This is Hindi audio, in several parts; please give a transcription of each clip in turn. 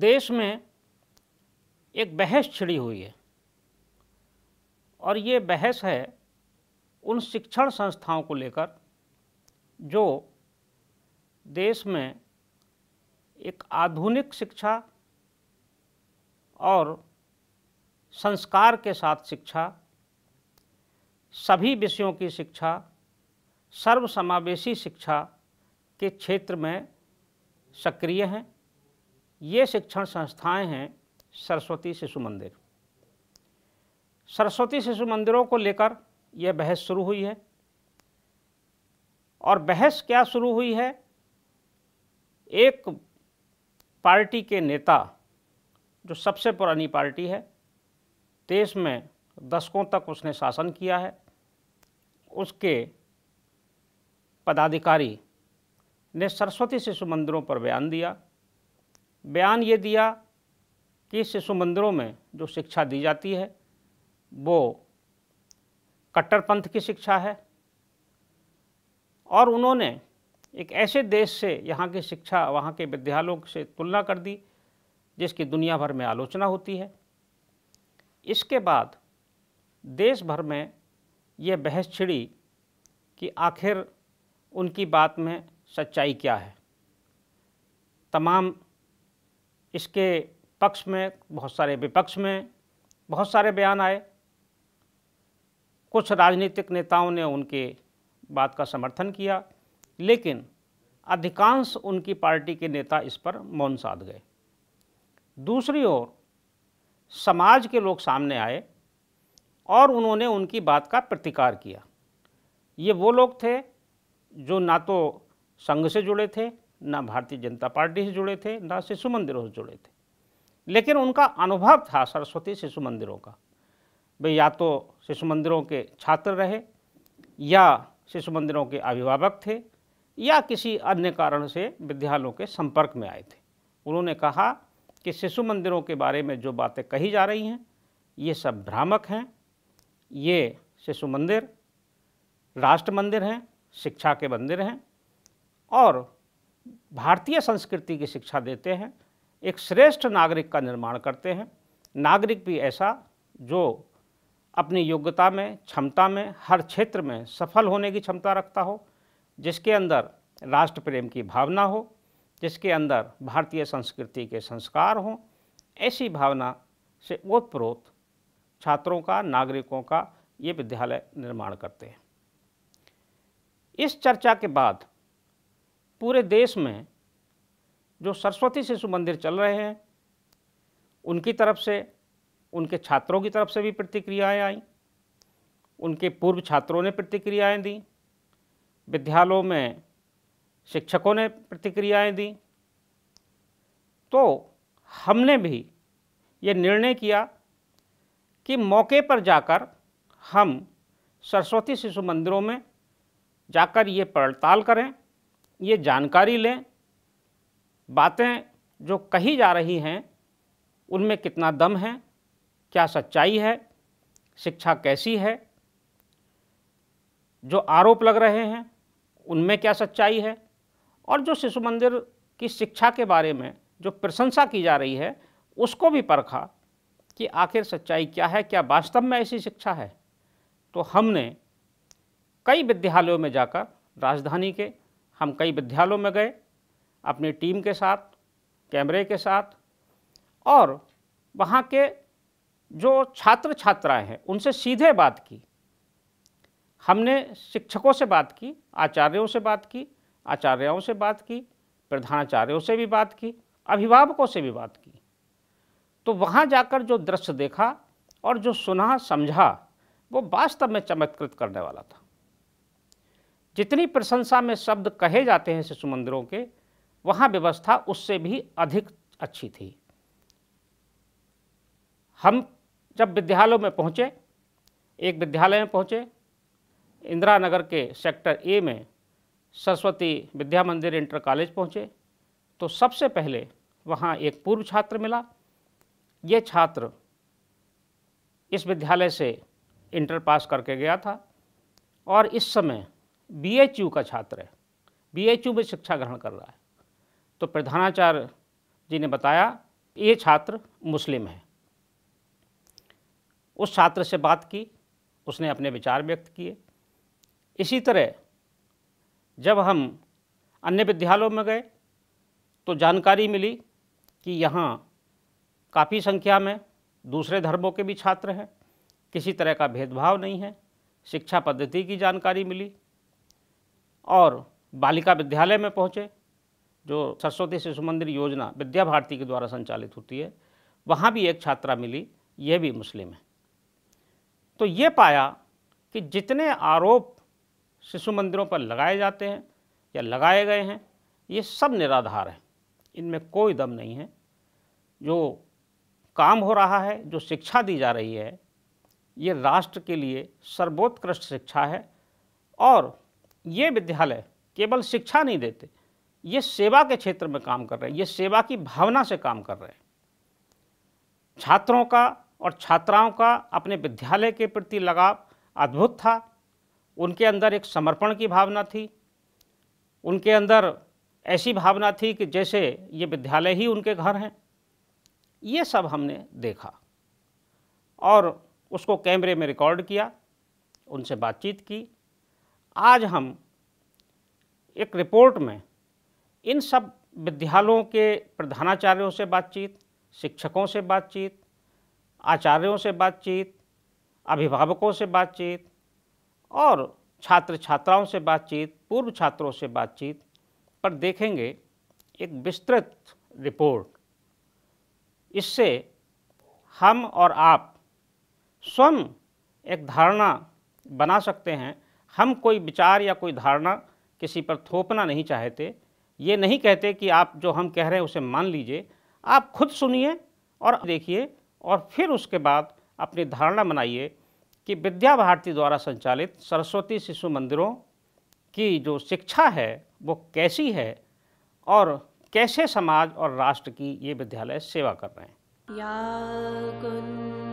देश में एक बहस छिड़ी हुई है और ये बहस है उन शिक्षण संस्थाओं को लेकर जो देश में एक आधुनिक शिक्षा और संस्कार के साथ शिक्षा सभी विषयों की शिक्षा सर्वसमावेशी शिक्षा के क्षेत्र में सक्रिय हैं ये शिक्षण संस्थाएं हैं सरस्वती शिशु मंदिर सरस्वती शिशु मंदिरों को लेकर यह बहस शुरू हुई है और बहस क्या शुरू हुई है एक पार्टी के नेता जो सबसे पुरानी पार्टी है देश में दशकों तक उसने शासन किया है उसके पदाधिकारी ने सरस्वती शिशु मंदिरों पर बयान दिया बयान ये दिया कि शिशु मंदिरों में जो शिक्षा दी जाती है वो कट्टरपंथ की शिक्षा है और उन्होंने एक ऐसे देश से यहाँ की शिक्षा वहाँ के विद्यालयों से तुलना कर दी जिसकी दुनिया भर में आलोचना होती है इसके बाद देश भर में यह बहस छिड़ी कि आखिर उनकी बात में सच्चाई क्या है तमाम इसके पक्ष में बहुत सारे विपक्ष में बहुत सारे बयान आए कुछ राजनीतिक नेताओं ने उनके बात का समर्थन किया लेकिन अधिकांश उनकी पार्टी के नेता इस पर मौन साध गए दूसरी ओर समाज के लोग सामने आए और उन्होंने उनकी बात का प्रतिकार किया ये वो लोग थे जो ना तो संघ से जुड़े थे ना भारतीय जनता पार्टी से जुड़े थे ना शिशु मंदिरों से जुड़े थे लेकिन उनका अनुभव था सरस्वती शिशु मंदिरों का वे या तो शिशु मंदिरों के छात्र रहे या शिशु मंदिरों के अभिभावक थे या किसी अन्य कारण से विद्यालयों के संपर्क में आए थे उन्होंने कहा कि शिशु मंदिरों के बारे में जो बातें कही जा रही हैं ये सब भ्रामक हैं ये शिशु मंदिर राष्ट्र मंदिर हैं शिक्षा के मंदिर हैं और भारतीय संस्कृति की शिक्षा देते हैं एक श्रेष्ठ नागरिक का निर्माण करते हैं नागरिक भी ऐसा जो अपनी योग्यता में क्षमता में हर क्षेत्र में सफल होने की क्षमता रखता हो जिसके अंदर राष्ट्र प्रेम की भावना हो जिसके अंदर भारतीय संस्कृति के संस्कार हों ऐसी भावना से ओतप्रोत छात्रों का नागरिकों का ये विद्यालय निर्माण करते हैं इस चर्चा के बाद पूरे देश में जो सरस्वती शिशु मंदिर चल रहे हैं उनकी तरफ से उनके छात्रों की तरफ से भी प्रतिक्रियाएं आई उनके पूर्व छात्रों ने प्रतिक्रियाएं दी विद्यालयों में शिक्षकों ने प्रतिक्रियाएं दी तो हमने भी ये निर्णय किया कि मौके पर जाकर हम सरस्वती शिशु मंदिरों में जाकर ये पड़ताल करें ये जानकारी लें बातें जो कही जा रही हैं उनमें कितना दम है क्या सच्चाई है शिक्षा कैसी है जो आरोप लग रहे हैं उनमें क्या सच्चाई है और जो शिशु मंदिर की शिक्षा के बारे में जो प्रशंसा की जा रही है उसको भी परखा कि आखिर सच्चाई क्या है क्या वास्तव में ऐसी शिक्षा है तो हमने कई विद्यालयों में जाकर राजधानी के हम कई विद्यालयों में गए अपनी टीम के साथ कैमरे के साथ और वहाँ के जो छात्र छात्राएं हैं उनसे सीधे बात की हमने शिक्षकों से बात की आचार्यों से बात की आचार्यों से बात की प्रधानाचार्यों से भी बात की अभिभावकों से भी बात की तो वहाँ जाकर जो दृश्य देखा और जो सुना समझा वो वास्तव में चमत्कृत करने वाला था जितनी प्रशंसा में शब्द कहे जाते हैं शिशु मंदिरों के वहाँ व्यवस्था उससे भी अधिक अच्छी थी हम जब विद्यालयों में पहुँचे एक विद्यालय में पहुँचे इंदिरा नगर के सेक्टर ए में सरस्वती विद्या मंदिर इंटर कॉलेज पहुँचे तो सबसे पहले वहाँ एक पूर्व छात्र मिला ये छात्र इस विद्यालय से इंटर पास करके गया था और इस समय बीएचयू का छात्र है बीएचयू में शिक्षा ग्रहण कर रहा है तो प्रधानाचार्य जी ने बताया ये छात्र मुस्लिम है उस छात्र से बात की उसने अपने विचार व्यक्त किए इसी तरह जब हम अन्य विद्यालयों में गए तो जानकारी मिली कि यहाँ काफ़ी संख्या में दूसरे धर्मों के भी छात्र हैं किसी तरह का भेदभाव नहीं है शिक्षा पद्धति की जानकारी मिली और बालिका विद्यालय में पहुँचे जो सरस्वती शिशु मंदिर योजना विद्या भारती के द्वारा संचालित होती है वहाँ भी एक छात्रा मिली यह भी मुस्लिम है तो ये पाया कि जितने आरोप शिशु मंदिरों पर लगाए जाते हैं या लगाए गए हैं ये सब निराधार हैं इनमें कोई दम नहीं है जो काम हो रहा है जो शिक्षा दी जा रही है ये राष्ट्र के लिए सर्वोत्कृष्ट शिक्षा है और ये विद्यालय केवल शिक्षा नहीं देते ये सेवा के क्षेत्र में काम कर रहे हैं ये सेवा की भावना से काम कर रहे हैं छात्रों का और छात्राओं का अपने विद्यालय के प्रति लगाव अद्भुत था उनके अंदर एक समर्पण की भावना थी उनके अंदर ऐसी भावना थी कि जैसे ये विद्यालय ही उनके घर हैं ये सब हमने देखा और उसको कैमरे में रिकॉर्ड किया उनसे बातचीत की आज हम एक रिपोर्ट में इन सब विद्यालयों के प्रधानाचार्यों से बातचीत शिक्षकों से बातचीत आचार्यों से बातचीत अभिभावकों से बातचीत और छात्र छात्राओं से बातचीत पूर्व छात्रों से बातचीत पर देखेंगे एक विस्तृत रिपोर्ट इससे हम और आप स्वयं एक धारणा बना सकते हैं हम कोई विचार या कोई धारणा किसी पर थोपना नहीं चाहते ये नहीं कहते कि आप जो हम कह रहे हैं उसे मान लीजिए आप खुद सुनिए और देखिए और फिर उसके बाद अपनी धारणा बनाइए कि विद्या भारती द्वारा संचालित सरस्वती शिशु मंदिरों की जो शिक्षा है वो कैसी है और कैसे समाज और राष्ट्र की ये विद्यालय सेवा कर रहे हैं या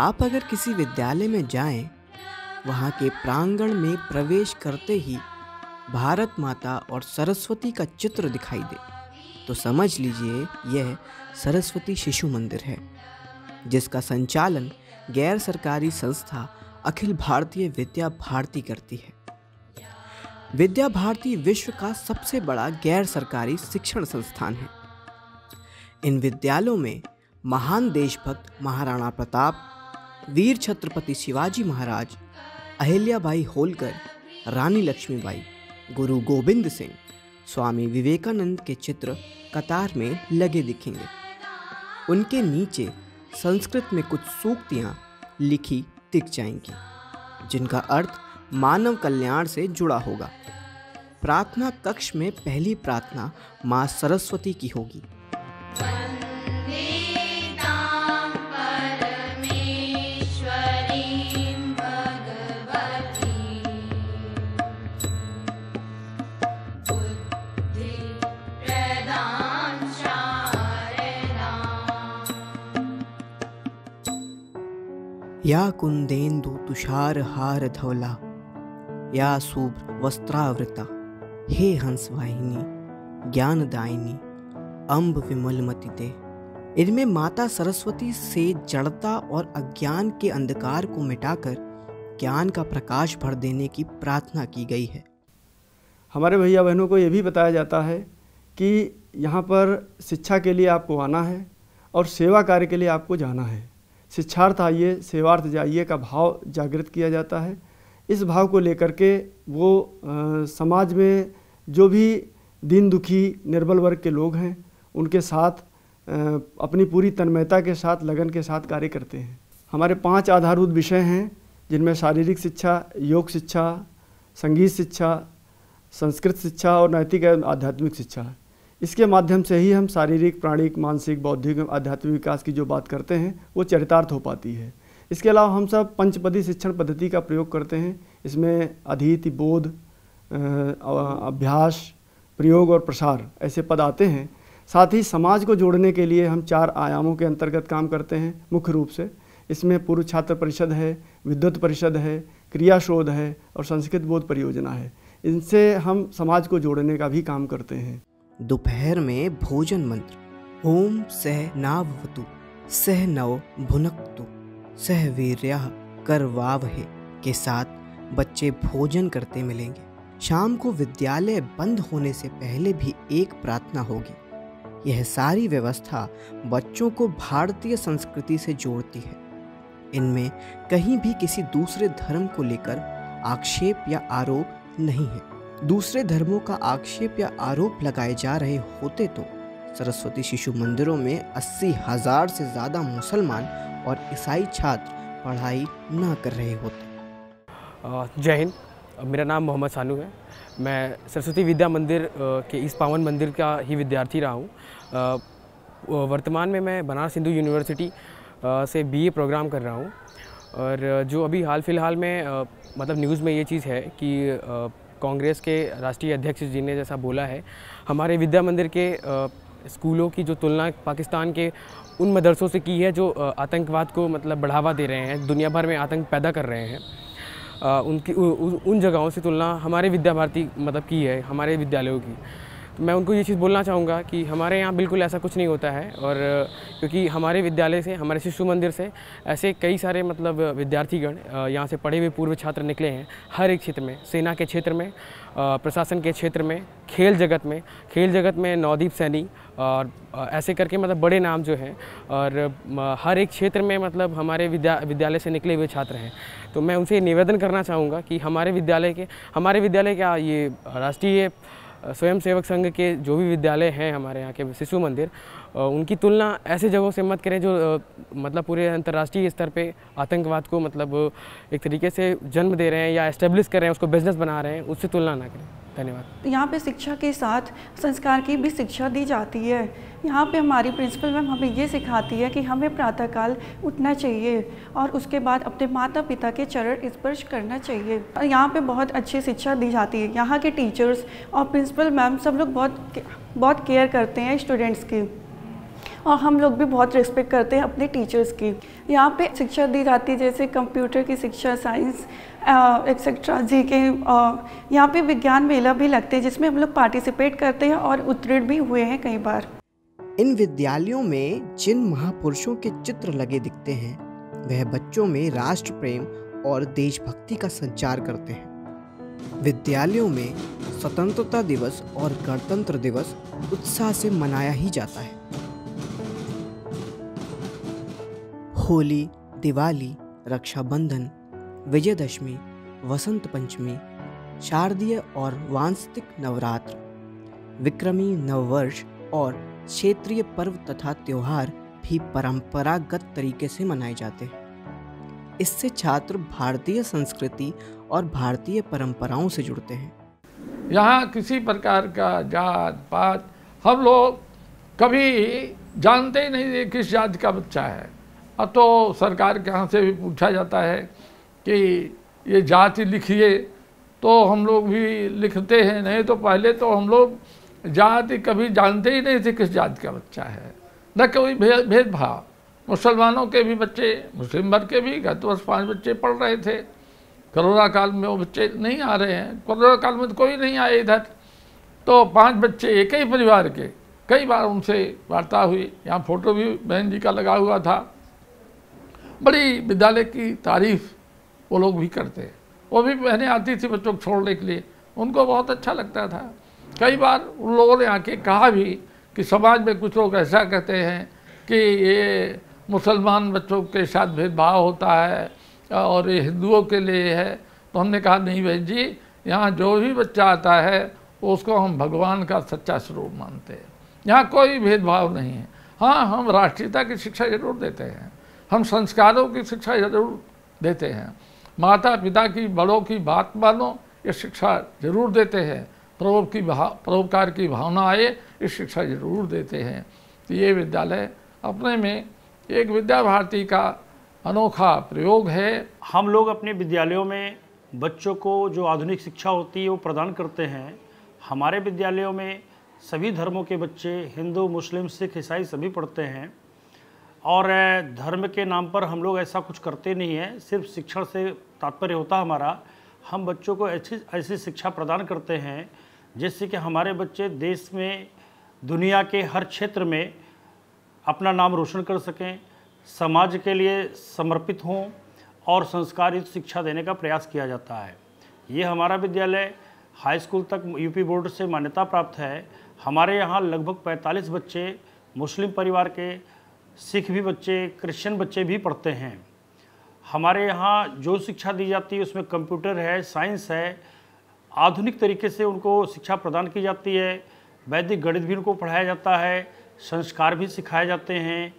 आप अगर किसी विद्यालय में जाएं, वहाँ के प्रांगण में प्रवेश करते ही भारत माता और सरस्वती का चित्र दिखाई दे तो समझ लीजिए यह सरस्वती शिशु मंदिर है जिसका संचालन गैर सरकारी संस्था अखिल भारतीय विद्या भारती करती है विद्या भारती विश्व का सबसे बड़ा गैर सरकारी शिक्षण संस्थान है इन विद्यालयों में महान देशभक्त महाराणा प्रताप वीर छत्रपति शिवाजी महाराज अहिल्याबाई होलकर रानी लक्ष्मीबाई गुरु गोविंद सिंह स्वामी विवेकानंद के चित्र कतार में लगे दिखेंगे उनके नीचे संस्कृत में कुछ सूक्तियाँ लिखी दिख जाएंगी जिनका अर्थ मानव कल्याण से जुड़ा होगा प्रार्थना कक्ष में पहली प्रार्थना माँ सरस्वती की होगी या तुषार हार धवला या सुभ्र वस्त्रावृता हे हंसवाहिनी ज्ञानदायिनी अम्ब विमलमति दे इनमें माता सरस्वती से जड़ता और अज्ञान के अंधकार को मिटाकर ज्ञान का प्रकाश भर देने की प्रार्थना की गई है हमारे भैया बहनों को ये भी बताया जाता है कि यहाँ पर शिक्षा के लिए आपको आना है और सेवा कार्य के लिए आपको जाना है शिक्षार्थ आइए सेवार्थ जाइए का भाव जागृत किया जाता है इस भाव को लेकर के वो आ, समाज में जो भी दीन दुखी निर्बल वर्ग के लोग हैं उनके साथ आ, अपनी पूरी तन्मयता के साथ लगन के साथ कार्य करते हैं हमारे पांच आधारभूत विषय हैं जिनमें शारीरिक शिक्षा योग शिक्षा संगीत शिक्षा संस्कृत शिक्षा और नैतिक एवं आध्यात्मिक शिक्षा है इसके माध्यम से ही हम शारीरिक प्राणिक मानसिक बौद्धिक आध्यात्मिक विकास की जो बात करते हैं वो चरितार्थ हो पाती है इसके अलावा हम सब पंचपदी शिक्षण पद्धति का प्रयोग करते हैं इसमें अधीति बोध अभ्यास प्रयोग और प्रसार ऐसे पद आते हैं साथ ही समाज को जोड़ने के लिए हम चार आयामों के अंतर्गत काम करते हैं मुख्य रूप से इसमें पूर्व छात्र परिषद है विद्युत परिषद है क्रिया शोध है और संस्कृत बोध परियोजना है इनसे हम समाज को जोड़ने का भी काम करते हैं दोपहर में भोजन मंत्र ओम सह नावतु सह नव भुनकतु सह वीर्या करवावहे के साथ बच्चे भोजन करते मिलेंगे शाम को विद्यालय बंद होने से पहले भी एक प्रार्थना होगी यह सारी व्यवस्था बच्चों को भारतीय संस्कृति से जोड़ती है इनमें कहीं भी किसी दूसरे धर्म को लेकर आक्षेप या आरोप नहीं है दूसरे धर्मों का आक्षेप या आरोप लगाए जा रहे होते तो सरस्वती शिशु मंदिरों में अस्सी हजार से ज़्यादा मुसलमान और ईसाई छात्र पढ़ाई ना कर रहे होते जय हिंद मेरा नाम मोहम्मद सानू है मैं सरस्वती विद्या मंदिर के इस पावन मंदिर का ही विद्यार्थी रहा हूँ वर्तमान में मैं बनारस हिंदू यूनिवर्सिटी से बीए प्रोग्राम कर रहा हूँ और जो अभी हाल फिलहाल में मतलब न्यूज़ में ये चीज़ है कि कांग्रेस के राष्ट्रीय अध्यक्ष जी ने जैसा बोला है हमारे विद्या मंदिर के स्कूलों की जो तुलना पाकिस्तान के उन मदरसों से की है जो आतंकवाद को मतलब बढ़ावा दे रहे हैं दुनिया भर में आतंक पैदा कर रहे हैं उनकी उन जगहों से तुलना हमारे विद्या भारती मतलब की है हमारे विद्यालयों की तो मैं उनको ये चीज़ बोलना चाहूँगा कि हमारे यहाँ बिल्कुल ऐसा कुछ नहीं होता है और क्योंकि हमारे विद्यालय से हमारे शिशु मंदिर से ऐसे कई सारे मतलब विद्यार्थीगण यहाँ से पढ़े हुए पूर्व छात्र निकले हैं हर एक क्षेत्र में सेना के क्षेत्र में प्रशासन के क्षेत्र में खेल जगत में खेल जगत में नवदीप सैनी और ऐसे करके मतलब बड़े नाम जो हैं और हर एक क्षेत्र में मतलब हमारे विद्या विद्यालय से निकले हुए छात्र हैं तो मैं उनसे निवेदन करना चाहूँगा कि हमारे विद्यालय के हमारे विद्यालय का ये राष्ट्रीय स्वयं सेवक संघ के जो भी विद्यालय हैं हमारे यहाँ के शिशु मंदिर उनकी तुलना ऐसे जगहों से मत करें जो मतलब पूरे अंतर्राष्ट्रीय स्तर पे आतंकवाद को मतलब एक तरीके से जन्म दे रहे हैं या इस्टेब्लिश कर रहे हैं उसको बिजनेस बना रहे हैं उससे तुलना ना करें धन्यवाद तो यहाँ पे शिक्षा के साथ संस्कार की भी शिक्षा दी जाती है यहाँ पे हमारी प्रिंसिपल मैम हमें ये सिखाती है कि हमें प्रातःकाल उठना चाहिए और उसके बाद अपने माता पिता के चरण स्पर्श करना चाहिए और यहाँ पे बहुत अच्छी शिक्षा दी जाती है यहाँ के टीचर्स और प्रिंसिपल मैम सब लोग बहुत बहुत केयर करते हैं स्टूडेंट्स की और हम लोग भी बहुत रिस्पेक्ट करते हैं अपने टीचर्स की यहाँ पे शिक्षा दी जाती है जैसे कंप्यूटर की शिक्षा साइंस एक्सेट्रा जी के यहाँ पे विज्ञान मेला भी लगते हैं जिसमें हम लोग पार्टिसिपेट करते हैं और उत्तीर्ण भी हुए हैं कई बार इन विद्यालयों में जिन महापुरुषों के चित्र लगे दिखते हैं वह बच्चों में राष्ट्र प्रेम और देशभक्ति का संचार करते हैं विद्यालयों में स्वतंत्रता दिवस और गणतंत्र दिवस उत्साह से मनाया ही जाता है होली दिवाली रक्षाबंधन विजयदशमी वसंत पंचमी शारदीय और वांस्तिक नवरात्र विक्रमी नववर्ष और क्षेत्रीय पर्व तथा त्यौहार भी परंपरागत तरीके से मनाए जाते हैं इससे छात्र भारतीय संस्कृति और भारतीय परंपराओं से जुड़ते हैं यहाँ किसी प्रकार का जात पात हम लोग कभी जानते ही नहीं किस जात का बच्चा है अतो तो सरकार के यहाँ से भी पूछा जाता है कि ये जाति लिखिए तो हम लोग भी लिखते हैं नहीं तो पहले तो हम लोग जाति कभी जानते ही नहीं थे किस जाति का बच्चा है न कोई भेद भेदभाव मुसलमानों के भी बच्चे मुस्लिम वर्ग के भी वर्ष पाँच बच्चे पढ़ रहे थे कोरोना काल में वो बच्चे नहीं आ रहे हैं कोरोना काल में तो कोई नहीं आए इधर तो पांच बच्चे एक ही परिवार के कई बार उनसे वार्ता हुई यहाँ फोटो भी बहन जी का लगा हुआ था बड़ी विद्यालय की तारीफ़ वो लोग भी करते हैं वो भी बहने आती थी बच्चों को छोड़ने के लिए उनको बहुत अच्छा लगता था कई बार उन लोगों ने आके कहा भी कि समाज में कुछ लोग ऐसा कहते हैं कि ये मुसलमान बच्चों के साथ भेदभाव होता है और ये हिंदुओं के लिए है तो हमने कहा नहीं भाई जी यहाँ जो भी बच्चा आता है उसको हम भगवान का सच्चा स्वरूप मानते हैं यहाँ कोई भेदभाव नहीं है हाँ हम राष्ट्रीयता की शिक्षा जरूर देते हैं हम संस्कारों की शिक्षा जरूर देते हैं माता पिता की बड़ों की बात मानो ये शिक्षा जरूर देते हैं परोप की परोपकार की भावना आए इस शिक्षा जरूर देते हैं तो ये विद्यालय अपने में एक विद्या भारती का अनोखा प्रयोग है हम लोग अपने विद्यालयों में बच्चों को जो आधुनिक शिक्षा होती है वो प्रदान करते हैं हमारे विद्यालयों में सभी धर्मों के बच्चे हिंदू मुस्लिम सिख ईसाई सभी पढ़ते हैं और धर्म के नाम पर हम लोग ऐसा कुछ करते नहीं हैं सिर्फ शिक्षण से तात्पर्य होता हमारा हम बच्चों को ऐसी ऐसी शिक्षा प्रदान करते हैं जिससे कि हमारे बच्चे देश में दुनिया के हर क्षेत्र में अपना नाम रोशन कर सकें समाज के लिए समर्पित हों और संस्कारित शिक्षा देने का प्रयास किया जाता है ये हमारा विद्यालय हाई स्कूल तक यूपी बोर्ड से मान्यता प्राप्त है हमारे यहाँ लगभग 45 बच्चे मुस्लिम परिवार के सिख भी बच्चे क्रिश्चियन बच्चे भी पढ़ते हैं हमारे यहाँ जो शिक्षा दी जाती है उसमें कंप्यूटर है साइंस है आधुनिक तरीके से उनको शिक्षा प्रदान की जाती है वैदिक गणित भी उनको पढ़ाया जाता है संस्कार भी सिखाए जाते हैं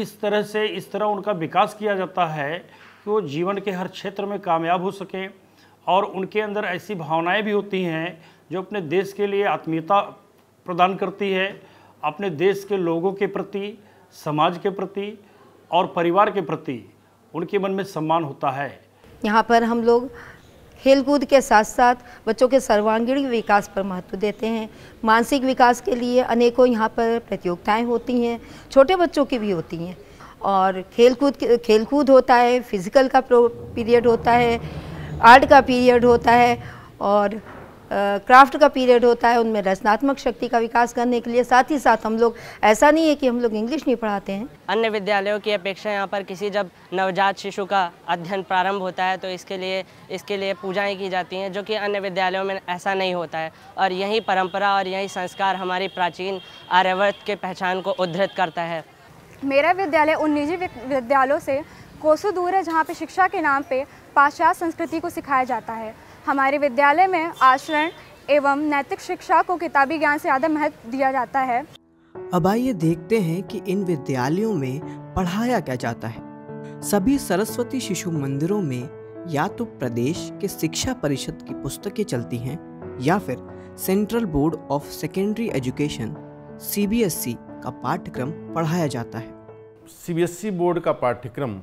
इस तरह से इस तरह उनका विकास किया जाता है कि वो जीवन के हर क्षेत्र में कामयाब हो सकें और उनके अंदर ऐसी भावनाएं भी होती हैं जो अपने देश के लिए आत्मीयता प्रदान करती है अपने देश के लोगों के प्रति समाज के प्रति और परिवार के प्रति उनके मन में सम्मान होता है यहाँ पर हम लोग खेल कूद के साथ साथ बच्चों के सर्वांगीण विकास पर महत्व देते हैं मानसिक विकास के लिए अनेकों यहाँ पर प्रतियोगिताएं होती हैं छोटे बच्चों की भी होती हैं और खेल कूद खेल कूद होता है फिजिकल का पीरियड होता है आर्ट का पीरियड होता है और क्राफ्ट का पीरियड होता है उनमें रचनात्मक शक्ति का विकास करने के लिए साथ ही साथ हम लोग ऐसा नहीं है कि हम लोग इंग्लिश नहीं पढ़ाते हैं अन्य विद्यालयों की अपेक्षा यहाँ पर किसी जब नवजात शिशु का अध्ययन प्रारंभ होता है तो इसके लिए इसके लिए पूजाएं की जाती हैं जो कि अन्य विद्यालयों में ऐसा नहीं होता है और यही परम्परा और यही संस्कार हमारी प्राचीन आर्यवर्त के पहचान को उद्धृत करता है मेरा विद्यालय उन निजी विद्यालयों से कोसों दूर है जहाँ पर शिक्षा के नाम पर पाश्चात्य संस्कृति को सिखाया जाता है हमारे विद्यालय में आचरण एवं नैतिक शिक्षा को किताबी ज्ञान से ज़्यादा महत्व दिया जाता है अब आइए देखते हैं कि इन विद्यालयों में पढ़ाया क्या जाता है सभी सरस्वती शिशु मंदिरों में या तो प्रदेश के शिक्षा परिषद की पुस्तकें चलती हैं या फिर central board of secondary education CBSE e का पाठ्यक्रम पढ़ाया जाता है सीबीएसई e बोर्ड का पाठ्यक्रम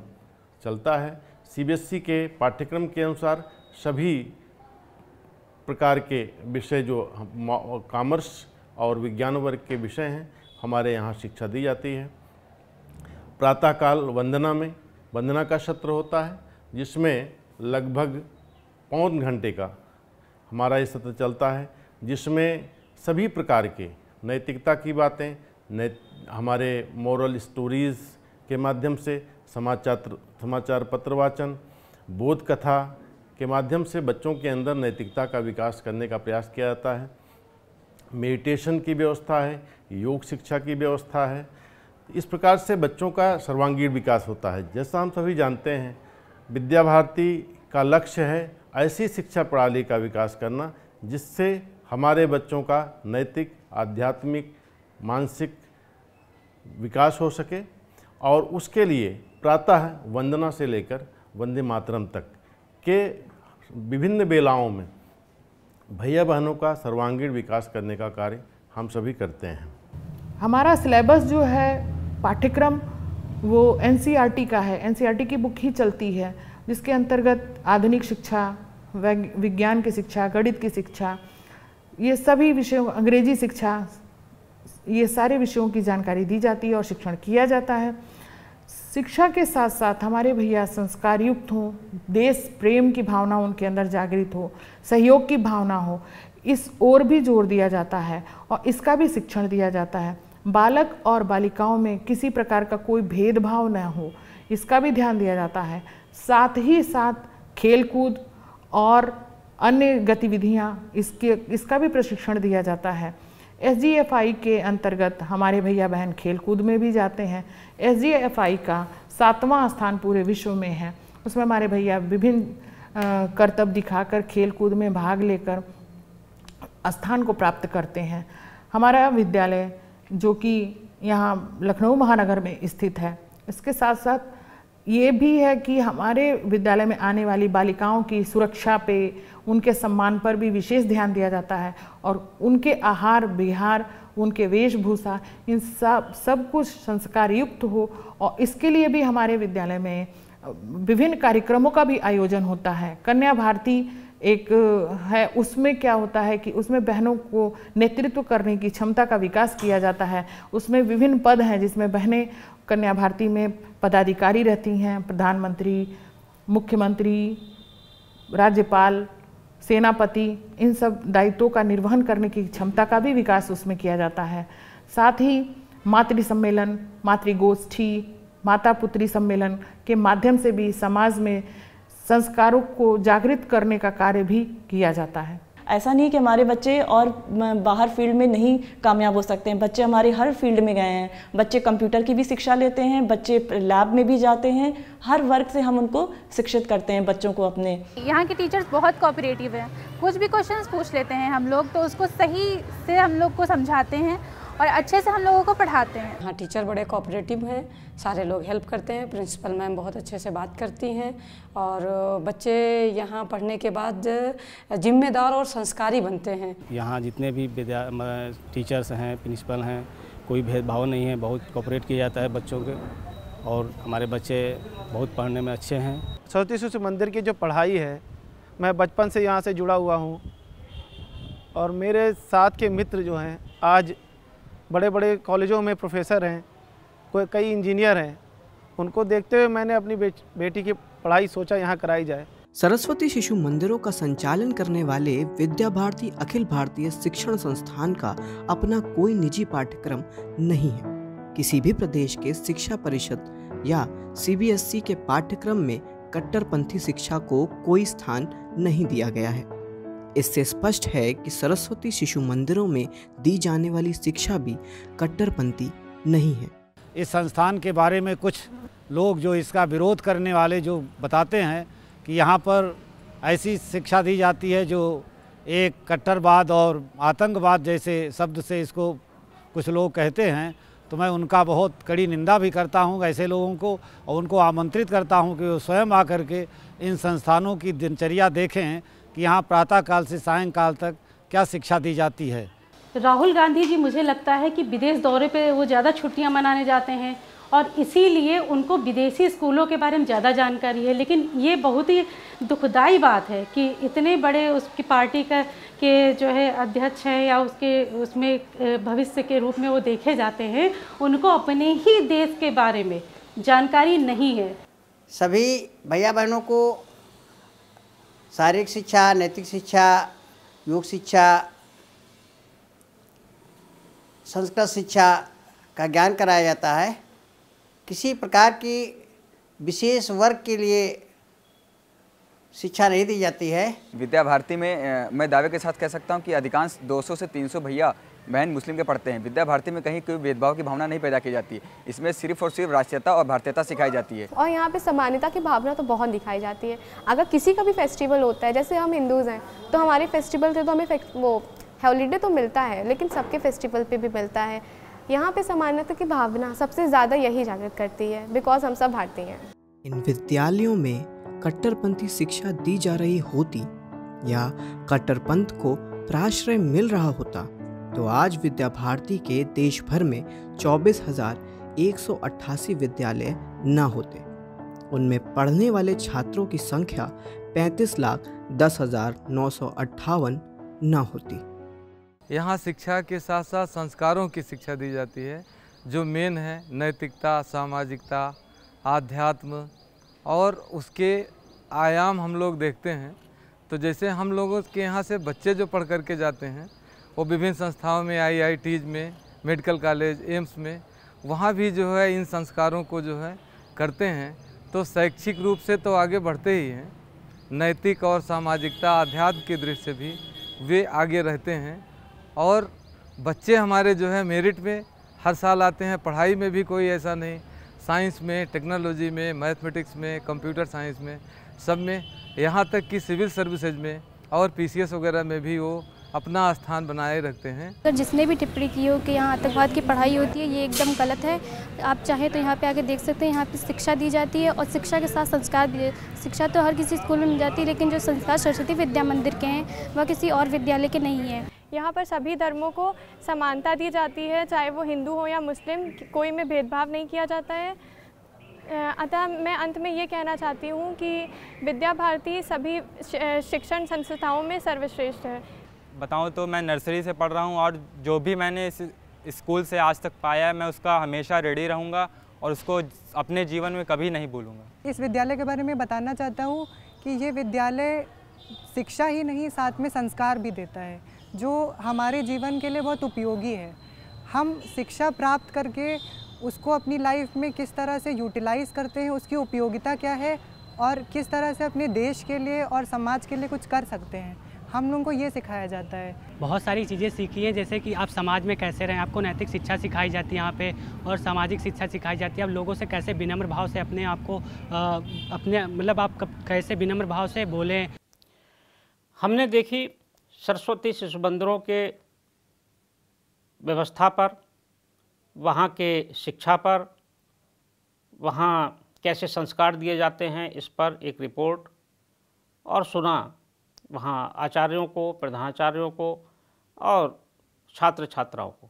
चलता है सीबीएसई e के पाठ्यक्रम के अनुसार सभी प्रकार के विषय जो कॉमर्स और विज्ञान वर्ग के विषय हैं हमारे यहाँ शिक्षा दी जाती है प्रातःकाल वंदना में वंदना का सत्र होता है जिसमें लगभग पौन घंटे का हमारा ये सत्र चलता है जिसमें सभी प्रकार के नैतिकता की बातें नैत हमारे मॉरल स्टोरीज़ के माध्यम से समाचार समाचार पत्र वाचन बोध कथा के माध्यम से बच्चों के अंदर नैतिकता का विकास करने का प्रयास किया जाता है मेडिटेशन की व्यवस्था है योग शिक्षा की व्यवस्था है इस प्रकार से बच्चों का सर्वांगीण विकास होता है जैसा हम सभी जानते हैं विद्या भारती का लक्ष्य है ऐसी शिक्षा प्रणाली का विकास करना जिससे हमारे बच्चों का नैतिक आध्यात्मिक मानसिक विकास हो सके और उसके लिए प्रातः वंदना से लेकर वंदे मातरम तक के विभिन्न बेलाओं में भैया बहनों का सर्वांगीण विकास करने का कार्य हम सभी करते हैं हमारा सिलेबस जो है पाठ्यक्रम वो एन e का है एन e की बुक ही चलती है जिसके अंतर्गत आधुनिक शिक्षा विज्ञान की शिक्षा गणित की शिक्षा ये सभी विषयों अंग्रेजी शिक्षा ये सारे विषयों की जानकारी दी जाती है और शिक्षण किया जाता है शिक्षा के साथ साथ हमारे भैया संस्कार युक्त हों देश प्रेम की भावना उनके अंदर जागृत हो सहयोग की भावना हो इस ओर भी जोर दिया जाता है और इसका भी शिक्षण दिया जाता है बालक और बालिकाओं में किसी प्रकार का कोई भेदभाव न हो इसका भी ध्यान दिया जाता है साथ ही साथ खेलकूद और अन्य गतिविधियाँ इसके इसका भी प्रशिक्षण दिया जाता है एस के अंतर्गत हमारे भैया बहन खेलकूद में भी जाते हैं एस का सातवां स्थान पूरे विश्व में है उसमें हमारे भैया विभिन्न करतब दिखाकर खेलकूद में भाग लेकर स्थान को प्राप्त करते हैं हमारा विद्यालय जो कि यहाँ लखनऊ महानगर में स्थित है इसके साथ साथ ये भी है कि हमारे विद्यालय में आने वाली बालिकाओं की सुरक्षा पे उनके सम्मान पर भी विशेष ध्यान दिया जाता है और उनके आहार विहार उनके वेशभूषा इन सब सब कुछ संस्कार युक्त हो और इसके लिए भी हमारे विद्यालय में विभिन्न कार्यक्रमों का भी आयोजन होता है कन्या भारती एक है उसमें क्या होता है कि उसमें बहनों को नेतृत्व करने की क्षमता का विकास किया जाता है उसमें विभिन्न पद हैं जिसमें बहनें कन्या भारती में पदाधिकारी रहती हैं प्रधानमंत्री मुख्यमंत्री राज्यपाल सेनापति इन सब दायित्वों का निर्वहन करने की क्षमता का भी विकास उसमें किया जाता है साथ ही मातृ सम्मेलन मातृगोष्ठी माता पुत्री सम्मेलन के माध्यम से भी समाज में संस्कारों को जागृत करने का कार्य भी किया जाता है ऐसा नहीं कि हमारे बच्चे और बाहर फील्ड में नहीं कामयाब हो सकते हैं बच्चे हमारे हर फील्ड में गए हैं बच्चे कंप्यूटर की भी शिक्षा लेते हैं बच्चे लैब में भी जाते हैं हर वर्ग से हम उनको शिक्षित करते हैं बच्चों को अपने यहाँ के टीचर्स बहुत कोऑपरेटिव हैं कुछ भी क्वेश्चंस पूछ लेते हैं हम लोग तो उसको सही से हम लोग को समझाते हैं और अच्छे से हम लोगों को पढ़ाते हैं हाँ टीचर बड़े कोऑपरेटिव हैं सारे लोग हेल्प करते हैं प्रिंसिपल मैम बहुत अच्छे से बात करती हैं और बच्चे यहाँ पढ़ने के बाद जिम्मेदार और संस्कारी बनते हैं यहाँ जितने भी टीचर्स हैं प्रिंसिपल हैं कोई भेदभाव नहीं है बहुत कोऑपरेट किया जाता है बच्चों के और हमारे बच्चे बहुत पढ़ने में अच्छे हैं सरस्वती शिशु मंदिर की जो पढ़ाई है मैं बचपन से यहाँ से जुड़ा हुआ हूँ और मेरे साथ के मित्र जो हैं आज बड़े बड़े कॉलेजों में प्रोफेसर हैं कोई कई इंजीनियर हैं उनको देखते हुए मैंने अपनी बेट, बेटी की पढ़ाई सोचा यहाँ कराई जाए सरस्वती शिशु मंदिरों का संचालन करने वाले विद्या भारती अखिल भारतीय शिक्षण संस्थान का अपना कोई निजी पाठ्यक्रम नहीं है किसी भी प्रदेश के शिक्षा परिषद या सीबीएसई के पाठ्यक्रम में कट्टरपंथी शिक्षा को कोई स्थान नहीं दिया गया है इससे स्पष्ट है कि सरस्वती शिशु मंदिरों में दी जाने वाली शिक्षा भी कट्टरपंथी नहीं है इस संस्थान के बारे में कुछ लोग जो इसका विरोध करने वाले जो बताते हैं कि यहाँ पर ऐसी शिक्षा दी जाती है जो एक कट्टरवाद और आतंकवाद जैसे शब्द से इसको कुछ लोग कहते हैं तो मैं उनका बहुत कड़ी निंदा भी करता हूँ ऐसे लोगों को और उनको आमंत्रित करता हूँ कि वो स्वयं आकर के इन संस्थानों की दिनचर्या देखें कि यहाँ प्रातःकाल से सायंकाल तक क्या शिक्षा दी जाती है राहुल गांधी जी मुझे लगता है कि विदेश दौरे पे वो ज़्यादा छुट्टियाँ मनाने जाते हैं और इसीलिए उनको विदेशी स्कूलों के बारे में ज़्यादा जानकारी है लेकिन ये बहुत ही दुखदाई बात है कि इतने बड़े उसकी पार्टी का के जो है अध्यक्ष हैं या उसके उसमें भविष्य के रूप में वो देखे जाते हैं उनको अपने ही देश के बारे में जानकारी नहीं है सभी भैया बहनों को शारीरिक शिक्षा नैतिक शिक्षा योग शिक्षा संस्कृत शिक्षा का ज्ञान कराया जाता है किसी प्रकार की विशेष वर्ग के लिए शिक्षा नहीं दी जाती है विद्या भारती में मैं दावे के साथ कह सकता हूं कि अधिकांश 200 से 300 भैया बहन मुस्लिम के पढ़ते हैं विद्या भारती में कहीं कोई भेदभाव की भावना नहीं पैदा की जाती इसमें सिर्फ और सिर्फ राष्ट्रीयता और भारतीयता सिखाई जाती है और यहाँ पे समानता की भावना तो बहुत दिखाई जाती है अगर किसी का भी फेस्टिवल होता है जैसे हम हिंदूज़ हैं तो हमारे फेस्टिवल से तो हमें वो हॉलीडे तो मिलता है लेकिन सबके फेस्टिवल पर भी मिलता है यहाँ पे समानता की भावना सबसे ज़्यादा यही जागृत करती है बिकॉज हम सब भारतीय हैं इन विद्यालयों में कट्टरपंथी शिक्षा दी जा रही होती या कट्टरपंथ को प्राश्रय मिल रहा होता तो आज विद्या भारती के देश भर में चौबीस हजार एक सौ अट्ठासी विद्यालय न होते उनमें पढ़ने वाले छात्रों की संख्या पैंतीस लाख दस हजार नौ सौ अट्ठावन न होती यहाँ शिक्षा के साथ साथ संस्कारों की शिक्षा दी जाती है जो मेन है नैतिकता सामाजिकता आध्यात्म और उसके आयाम हम लोग देखते हैं तो जैसे हम लोगों के यहाँ से बच्चे जो पढ़ करके जाते हैं वो विभिन्न संस्थाओं में आई में मेडिकल कॉलेज एम्स में वहाँ भी जो है इन संस्कारों को जो है करते हैं तो शैक्षिक रूप से तो आगे बढ़ते ही हैं नैतिक और सामाजिकता अध्यात्म की दृष्टि से भी वे आगे रहते हैं और बच्चे हमारे जो है मेरिट में हर साल आते हैं पढ़ाई में भी कोई ऐसा नहीं साइंस में टेक्नोलॉजी में मैथमेटिक्स में कंप्यूटर साइंस में सब में यहाँ तक कि सिविल सर्विसेज में और पीसीएस वगैरह में भी वो अपना स्थान बनाए रखते हैं सर जिसने भी टिप्पणी की हो कि यहाँ आतंकवाद की पढ़ाई होती है ये एकदम गलत है आप चाहें तो यहाँ पे आगे देख सकते हैं यहाँ पे शिक्षा दी जाती है और शिक्षा के साथ संस्कार भी शिक्षा तो हर किसी स्कूल में मिल जाती है लेकिन जो संस्कार सरस्वती विद्या मंदिर के हैं वह किसी और विद्यालय के नहीं है यहाँ पर सभी धर्मों को समानता दी जाती है चाहे वो हिंदू हो या मुस्लिम कोई में भेदभाव नहीं किया जाता है अतः मैं अंत में ये कहना चाहती हूँ कि विद्या भारती सभी शिक्षण संस्थाओं में सर्वश्रेष्ठ है बताऊँ तो मैं नर्सरी से पढ़ रहा हूँ और जो भी मैंने इस स्कूल से आज तक पाया है मैं उसका हमेशा रेडी रहूँगा और उसको अपने जीवन में कभी नहीं भूलूँगा इस विद्यालय के बारे में बताना चाहता हूँ कि ये विद्यालय शिक्षा ही नहीं साथ में संस्कार भी देता है जो हमारे जीवन के लिए बहुत उपयोगी है हम शिक्षा प्राप्त करके उसको अपनी लाइफ में किस तरह से यूटिलाइज़ करते हैं उसकी उपयोगिता क्या है और किस तरह से अपने देश के लिए और समाज के लिए कुछ कर सकते हैं हम लोगों को ये सिखाया जाता है बहुत सारी चीज़ें सीखी हैं जैसे कि आप समाज में कैसे रहें आपको नैतिक शिक्षा सिखाई जाती है यहाँ पे और सामाजिक शिक्षा सिखाई जाती है आप लोगों से कैसे विनम्र भाव से अपने आप को अपने मतलब आप कैसे विनम्र भाव से बोलें हमने देखी सरस्वती शिशु बंदरों के व्यवस्था पर वहाँ के शिक्षा पर वहाँ कैसे संस्कार दिए जाते हैं इस पर एक रिपोर्ट और सुना वहाँ आचार्यों को प्रधानाचार्यों को और छात्र छात्राओं को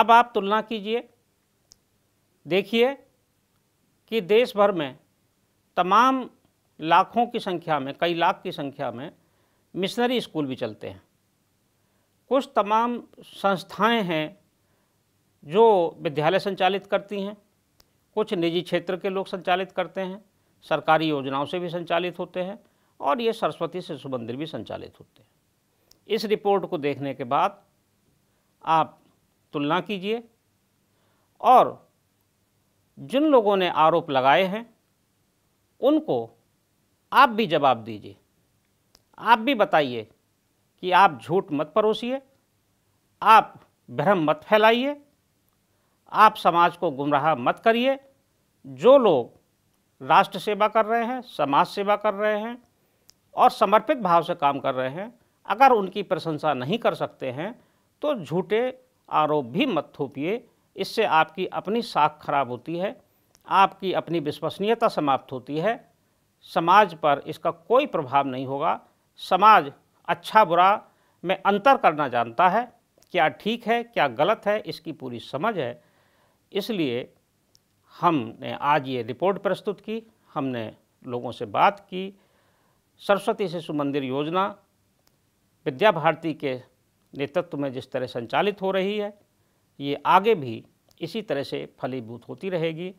अब आप तुलना कीजिए देखिए कि देश भर में तमाम लाखों की संख्या में कई लाख की संख्या में मिशनरी स्कूल भी चलते हैं कुछ तमाम संस्थाएं हैं जो विद्यालय संचालित करती हैं कुछ निजी क्षेत्र के लोग संचालित करते हैं सरकारी योजनाओं से भी संचालित होते हैं और ये सरस्वती शिशु मंदिर भी संचालित होते हैं इस रिपोर्ट को देखने के बाद आप तुलना कीजिए और जिन लोगों ने आरोप लगाए हैं उनको आप भी जवाब दीजिए आप भी बताइए कि आप झूठ मत परोसिए आप भ्रम मत फैलाइए आप समाज को गुमराह मत करिए जो लोग राष्ट्र सेवा कर रहे हैं समाज सेवा कर रहे हैं और समर्पित भाव से काम कर रहे हैं अगर उनकी प्रशंसा नहीं कर सकते हैं तो झूठे आरोप भी मत थोपिए इससे आपकी अपनी साख खराब होती है आपकी अपनी विश्वसनीयता समाप्त होती है समाज पर इसका कोई प्रभाव नहीं होगा समाज अच्छा बुरा में अंतर करना जानता है क्या ठीक है क्या गलत है इसकी पूरी समझ है इसलिए हमने आज ये रिपोर्ट प्रस्तुत की हमने लोगों से बात की सरस्वती शिशु मंदिर योजना विद्या भारती के नेतृत्व में जिस तरह संचालित हो रही है ये आगे भी इसी तरह से फलीभूत होती रहेगी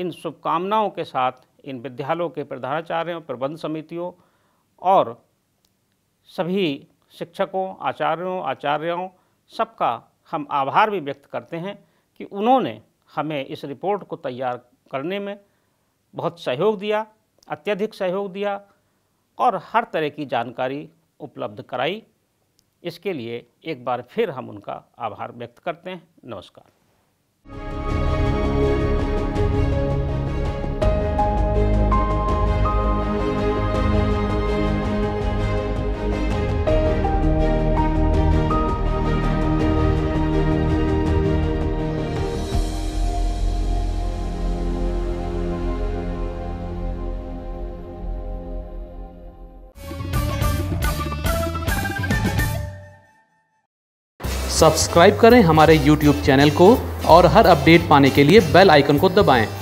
इन शुभकामनाओं के साथ इन विद्यालयों के प्रधानाचार्यों प्रबंध समितियों और सभी शिक्षकों आचार्यों आचार्यों सबका हम आभार भी व्यक्त करते हैं कि उन्होंने हमें इस रिपोर्ट को तैयार करने में बहुत सहयोग दिया अत्यधिक सहयोग दिया और हर तरह की जानकारी उपलब्ध कराई इसके लिए एक बार फिर हम उनका आभार व्यक्त करते हैं नमस्कार सब्सक्राइब करें हमारे यूट्यूब चैनल को और हर अपडेट पाने के लिए बेल आइकन को दबाएँ